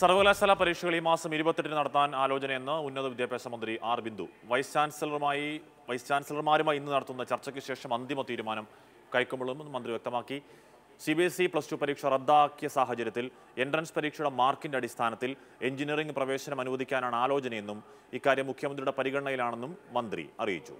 സർവകലാശാല പരീക്ഷകൾ ഈ മാസം ഇരുപത്തെട്ടിന് നടത്താൻ ആലോചനയെന്ന് ഉന്നത വിദ്യാഭ്യാസ മന്ത്രി ആർ ബിന്ദു വൈസ് ചാൻസലറുമായി വൈസ് ചാൻസലർമാരുമായി ഇന്ന് നടത്തുന്ന ചർച്ചയ്ക്ക് ശേഷം അന്തിമ തീരുമാനം കൈക്കൊള്ളുമെന്ന് മന്ത്രി വ്യക്തമാക്കി C B S E plus two പരീക്ഷ റദ്ദാക്കിയ സാഹചര്യത്തിൽ എൻട്രൻസ് പരീക്ഷയുടെ മാർക്കിന്റെ അടിസ്ഥാനത്തിൽ എഞ്ചിനീയറിംഗ് പ്രവേശനം അനുവദിക്കാനാണ് ആലോചനയെന്നും ഇക്കാര്യം മുഖ്യമന്ത്രിയുടെ പരിഗണനയിലാണെന്നും മന്ത്രി അറിയിച്ചു